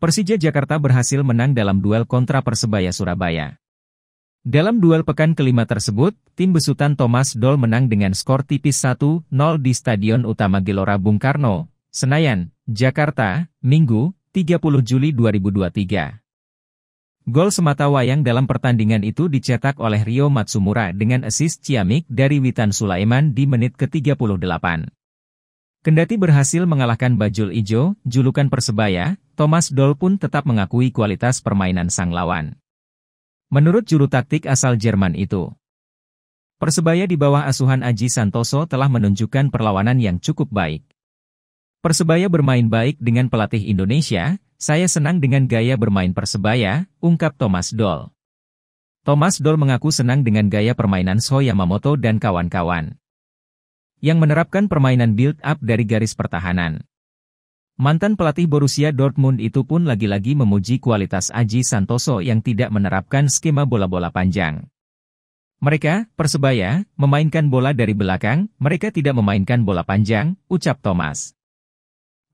Persija Jakarta berhasil menang dalam duel kontra Persebaya Surabaya. Dalam duel pekan kelima tersebut, tim besutan Thomas Doll menang dengan skor tipis 1-0 di Stadion Utama Gelora Bung Karno, Senayan, Jakarta, Minggu, 30 Juli 2023. Gol semata wayang dalam pertandingan itu dicetak oleh Rio Matsumura dengan assist Ciamik dari Witan Sulaiman di menit ke-38. Kendati berhasil mengalahkan Bajul Ijo, julukan Persebaya, Thomas Doll pun tetap mengakui kualitas permainan sang lawan. Menurut juru taktik asal Jerman itu, Persebaya di bawah asuhan Aji Santoso telah menunjukkan perlawanan yang cukup baik. Persebaya bermain baik dengan pelatih Indonesia, saya senang dengan gaya bermain Persebaya, ungkap Thomas Doll. Thomas Doll mengaku senang dengan gaya permainan So Yamamoto dan kawan-kawan. Yang menerapkan permainan build-up dari garis pertahanan. Mantan pelatih Borussia Dortmund itu pun lagi-lagi memuji kualitas Aji Santoso yang tidak menerapkan skema bola-bola panjang. Mereka, Persebaya, memainkan bola dari belakang, mereka tidak memainkan bola panjang, ucap Thomas.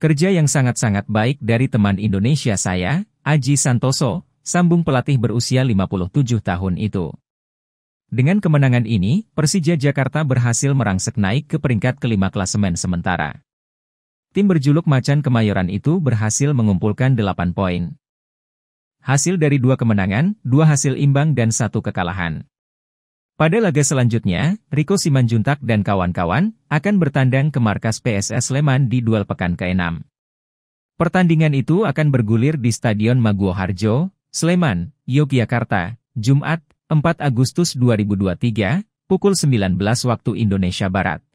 Kerja yang sangat-sangat baik dari teman Indonesia saya, Aji Santoso, sambung pelatih berusia 57 tahun itu. Dengan kemenangan ini, Persija Jakarta berhasil merangsek naik ke peringkat kelima klasemen sementara. Tim berjuluk Macan Kemayoran itu berhasil mengumpulkan 8 poin. Hasil dari dua kemenangan, dua hasil imbang dan satu kekalahan. Pada laga selanjutnya, Riko Simanjuntak dan kawan-kawan akan bertandang ke markas PSS Sleman di duel pekan ke-6. Pertandingan itu akan bergulir di Stadion Maguwo Harjo, Sleman, Yogyakarta, Jumat, 4 Agustus 2023, pukul 19 waktu Indonesia Barat.